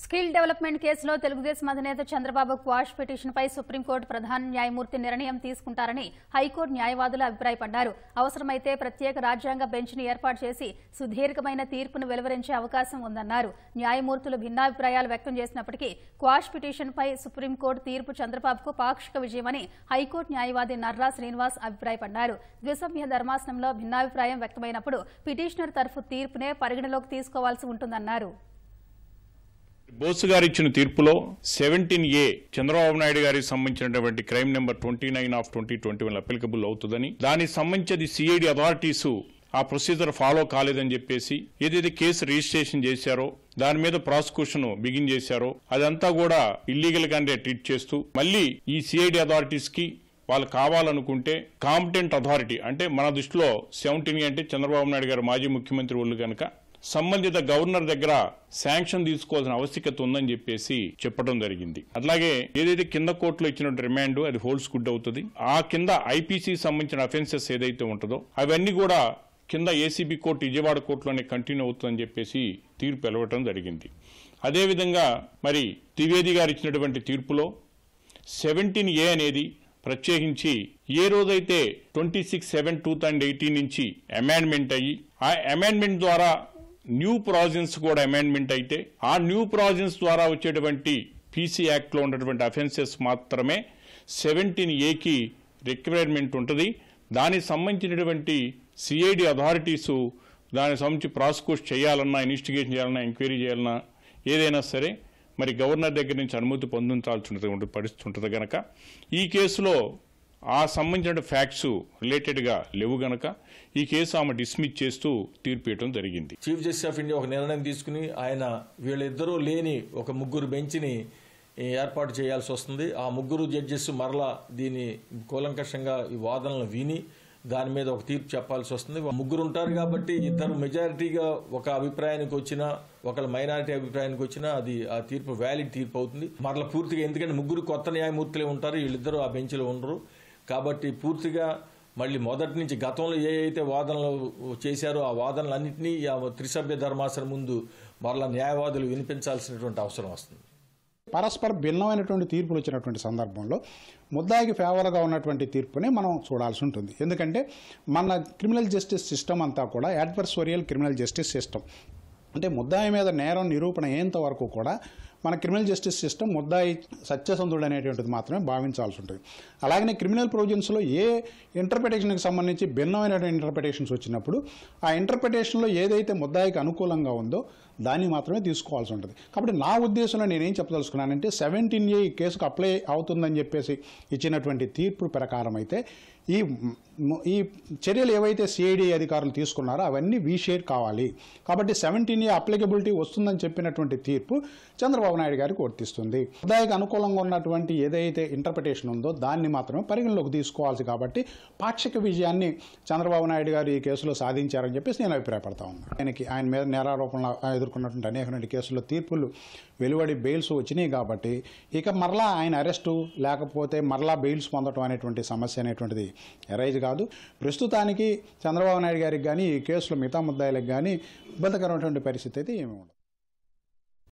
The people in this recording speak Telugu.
స్కిల్ డెవలప్మెంట్ కేసులో తెలుగుదేశం అధినేత చంద్రబాబు క్వాష్ పిటిషన్పై సుప్రీంకోర్టు ప్రధాన న్యాయమూర్తి నిర్ణయం తీసుకుంటారని హైకోర్టు న్యాయవాదులు అభిప్రాయపడ్డారు అవసరమైతే ప్రత్యేక రాజ్యాంగ బెంచ్ను ఏర్పాటు చేసి సుదీర్ఘమైన తీర్పును వెలువరించే అవకాశం ఉందన్నారు న్యాయమూర్తులు భిన్నాభిప్రాయాలు వ్యక్తం చేసినప్పటికీ క్వాష్ పిటిషన్పై సుప్రీంకోర్టు తీర్పు చంద్రబాబుకు పాక్షిక విజయమని హైకోర్టు న్యాయవాది నర్రా శ్రీనివాస్ అభిప్రాయపడ్డారు ద్విసభ్య ధర్మాసనంలో భిన్నాభిప్రాయం వ్యక్తమైనప్పుడు పిటిషనర్ తరఫు తీర్పునే పరిగణలోకి తీసుకోవాల్సి ఉంటుందన్నారు బోసు గారు ఇచ్చిన తీర్పులో సెవెంటీన్ ఏ చంద్రబాబు నాయుడు గారికి సంబంధించినటువంటి crime number twenty nine of twenty twenty one applicable అవుతుందని దానికి సంబంధించి సిఐడి అథారిటీస్ ఆ ప్రొసీజర్ ఫాలో కాలేదని చెప్పేసి ఏదైతే కేసు రిజిస్ట్రేషన్ చేశారో దాని మీద ప్రాసిక్యూషన్ బిగిన్ చేశారో అదంతా కూడా ఇల్లీగల్ గానే ట్రీట్ చేస్తూ మళ్ళీ ఈ సిఐడి అథారిటీస్ కి వాళ్ళు కావాలనుకుంటే కాంపిటెంట్ అథారిటీ అంటే మన దృష్టిలో సెవెంటీన్ అంటే చంద్రబాబు నాయుడు గారు మాజీ ముఖ్యమంత్రి వాళ్ళు కనుక సంబంధిత గవర్నర్ దగ్గర శాంక్షన్ తీసుకోవాల్సిన ఆవశ్యకత ఉందని చెప్పేసి చెప్పడం జరిగింది అట్లాగే ఏదైతే కింద కోర్టులో ఇచ్చిన రిమాండ్ అది హోల్స్ గుడ్ అవుతుంది ఆ కింద ఐపీసీ సంబంధించిన అఫెన్సెస్ ఏదైతే ఉంటుందో అవన్నీ కూడా కింద ఏసీబీ కోర్టు విజయవాడ కోర్టులోనే కంటిన్యూ అవుతుందని చెప్పేసి తీర్పు వెలవటం జరిగింది అదేవిధంగా మరి త్రివేది గారు ఇచ్చినటువంటి తీర్పులో సెవెంటీన్ ఏ అనేది ప్రత్యేకించి ఏ రోజైతే twenty six seven two thousand eighteen నుంచి అమాండ్మెంట్ అయ్యి ఆ అమాండ్మెంట్ ద్వారా న్యూ ప్రావిజన్స్ కూడా అమెండ్మెంట్ అయితే ఆ న్యూ ప్రావిజన్స్ ద్వారా వచ్చేటువంటి పీసీ యాక్ట్లో ఉన్నటువంటి అఫెన్సెస్ మాత్రమే సెవెంటీన్ ఏకి రిక్వైర్మెంట్ ఉంటుంది దానికి సంబంధించినటువంటి సిఐడి అథారిటీసు దానికి సంబంధించి ప్రాసిక్యూట్ చేయాలన్నా ఇన్వెస్టిగేషన్ చేయాలన్నా ఎంక్వైరీ చేయాలన్నా ఏదైనా సరే మరి గవర్నర్ దగ్గర నుంచి అనుమతి పొందించాల్సి ఉంటుంది పరిస్థితి ఉంటుంది కనుక ఈ కేసులో ఆ సంబంధించిన ఫ్యాక్ట్స్ రిలేటెడ్గా లేవు గనక ఈ కేసు ఆమె డిస్మిస్ చేస్తూ తీర్పు ఇవ్వడం జరిగింది చీఫ్ జస్టిస్ ఆఫ్ ఇండియా ఒక నిర్ణయం తీసుకుని ఆయన వీళ్ళిద్దరూ లేని ఒక ముగ్గురు బెంచ్ని ఏర్పాటు చేయాల్సి వస్తుంది ఆ ముగ్గురు జడ్జెస్ మరలా దీన్ని కూలంకషంగా ఈ వాదనలు విని దాని మీద ఒక తీర్పు చెప్పాల్సి వస్తుంది ముగ్గురు ఉంటారు కాబట్టి ఇద్దరు మెజారిటీగా ఒక అభిప్రాయానికి వచ్చినా ఒకళ్ళ మైనారిటీ అభిప్రాయానికి వచ్చినా అది ఆ తీర్పు వ్యాలిడ్ తీర్పు అవుతుంది మరలా పూర్తిగా ఎందుకంటే ముగ్గురు కొత్త న్యాయమూర్తులే ఉంటారు వీళ్ళిద్దరూ ఆ బెంచ్లో ఉండరు కాబట్టి పూర్తిగా మళ్ళీ మొదటి నుంచి గతంలో ఏ అయితే వాదనలు చేశారో ఆ వాదనలన్నింటినీ త్రిసభ్య ధర్మాసనం ముందు మరలా న్యాయవాదులు వినిపించాల్సినటువంటి అవసరం వస్తుంది పరస్పర భిన్నమైనటువంటి తీర్పులు వచ్చినటువంటి సందర్భంలో ముద్దాయికి ఫేవర్గా ఉన్నటువంటి తీర్పుని మనం చూడాల్సి ఉంటుంది ఎందుకంటే మన క్రిమినల్ జస్టిస్ సిస్టమ్ అంతా కూడా అడ్వర్సోరియల్ క్రిమినల్ జస్టిస్ సిస్టమ్ అంటే ముద్దాయి మీద నేరం నిరూపణ అయ్యేంత వరకు కూడా మన క్రిమినల్ జస్టిస్ సిస్టమ్ ముద్దాయి సత్యసంధుడు అనేటువంటిది మాత్రమే భావించాల్సి ఉంటుంది అలాగనే క్రిమినల్ ప్రొవిజన్స్లో ఏ ఇంటర్ప్రిటేషన్కి సంబంధించి భిన్నమైనటువంటి ఇంటర్ప్రిటేషన్స్ వచ్చినప్పుడు ఆ ఇంటర్ప్రిటేషన్లో ఏదైతే ముద్దాయికి అనుకూలంగా ఉందో దాన్ని మాత్రమే తీసుకోవాల్సి ఉంటుంది కాబట్టి నా ఉద్దేశంలో నేనేం చెప్పదలుచుకున్నానంటే సెవెంటీన్ ఏ ఈ కేసుకు అప్లై అవుతుందని చెప్పేసి ఇచ్చినటువంటి తీర్పు ప్రకారం అయితే ఈ ఈ చర్యలు ఏవైతే సిఐడి అధికారులు తీసుకున్నారో అవన్నీ వీషేడ్ కావాలి కాబట్టి సెవెంటీన్ ఏ అప్లికబిలిటీ వస్తుందని చెప్పినటువంటి తీర్పు చంద్రబాబు చంద్రబాబు నాయుడు గారికి వర్తిస్తుంది హృదయకు అనుకూలంగా ఉన్నటువంటి ఏదైతే ఇంటర్ప్రిటేషన్ ఉందో దాన్ని మాత్రమే పరిగణలోకి తీసుకోవాల్సి కాబట్టి పాక్షిక విజయాన్ని చంద్రబాబు నాయుడు గారు ఈ కేసులో సాధించారని చెప్పేసి నేను అభిప్రాయపడతా ఉన్నాను ఆయనకి ఆయన మీద నేరారోపణలు ఎదుర్కొన్నటువంటి అనేకమైన కేసుల్లో తీర్పులు వెలువడి బెయిల్స్ వచ్చినాయి కాబట్టి ఇక మరలా ఆయన అరెస్టు లేకపోతే మరలా బెయిల్స్ పొందడం అనేటువంటి సమస్య అనేటువంటిది ఎరైజ్ కాదు ప్రస్తుతానికి చంద్రబాబు నాయుడు గారికి కానీ ఈ కేసులో మిగతా ముద్దాయిలకు కానీ ఇబ్బందికరమైనటువంటి పరిస్థితి అయితే ఏమి ఉండదు